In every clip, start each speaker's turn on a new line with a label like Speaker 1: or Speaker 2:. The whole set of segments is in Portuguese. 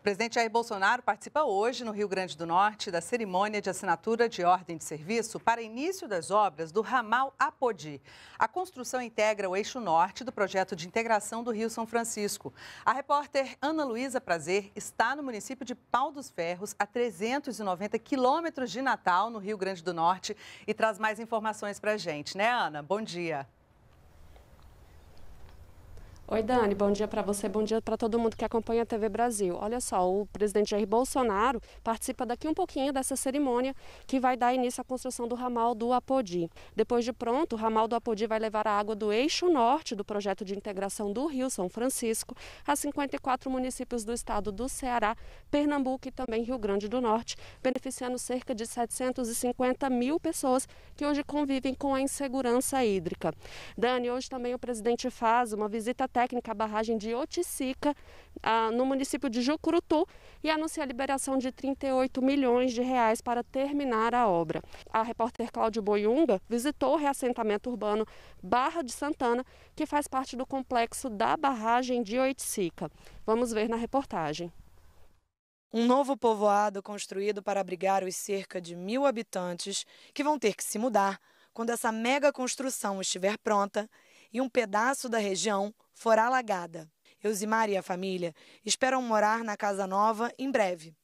Speaker 1: O presidente Jair Bolsonaro participa hoje no Rio Grande do Norte da cerimônia de assinatura de ordem de serviço para início das obras do ramal Apodi. A construção integra o eixo norte do projeto de integração do Rio São Francisco. A repórter Ana Luísa Prazer está no município de Pau dos Ferros, a 390 quilômetros de Natal, no Rio Grande do Norte, e traz mais informações para a gente, né, Ana? Bom dia.
Speaker 2: Oi, Dani, bom dia para você, bom dia para todo mundo que acompanha a TV Brasil. Olha só, o presidente Jair Bolsonaro participa daqui um pouquinho dessa cerimônia que vai dar início à construção do ramal do Apodi. Depois de pronto, o ramal do Apodi vai levar a água do eixo norte do projeto de integração do Rio São Francisco a 54 municípios do estado do Ceará, Pernambuco e também Rio Grande do Norte, beneficiando cerca de 750 mil pessoas que hoje convivem com a insegurança hídrica. Dani, hoje também o presidente faz uma visita técnica técnica, a barragem de Oticica, ah, no município de Jucurutu, e anuncia a liberação de 38 milhões de reais para terminar a obra. A repórter Cláudio Boiunga visitou o reassentamento urbano Barra de Santana, que faz parte do complexo da barragem de Oiticica. Vamos ver na reportagem. Um novo povoado construído para abrigar os cerca de mil
Speaker 3: habitantes que vão ter que se mudar quando essa mega construção estiver pronta e um pedaço da região for alagada. Eusimar e a família esperam morar na casa nova em breve.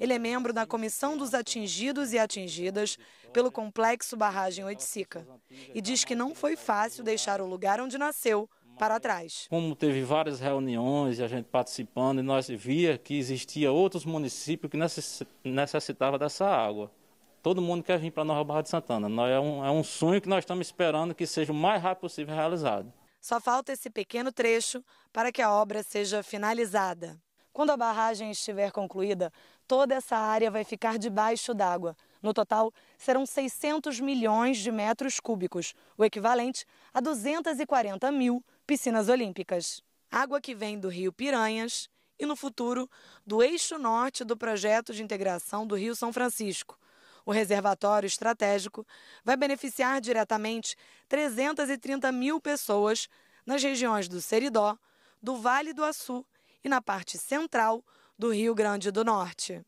Speaker 3: Ele é membro da Comissão dos Atingidos e Atingidas pelo Complexo Barragem Oiticica e diz que não foi fácil deixar o lugar onde nasceu para trás.
Speaker 4: Como teve várias reuniões e a gente participando, e nós via que existia outros municípios que necessitavam dessa água. Todo mundo quer vir para Nova Barra de Santana. É, é um sonho que nós estamos esperando que seja o mais rápido possível realizado.
Speaker 3: Só falta esse pequeno trecho para que a obra seja finalizada. Quando a barragem estiver concluída, toda essa área vai ficar debaixo d'água. No total, serão 600 milhões de metros cúbicos, o equivalente a 240 mil piscinas olímpicas. Água que vem do rio Piranhas e, no futuro, do eixo norte do projeto de integração do Rio São Francisco, o reservatório estratégico vai beneficiar diretamente 330 mil pessoas nas regiões do Seridó, do Vale do Açu e na parte central do Rio Grande do Norte.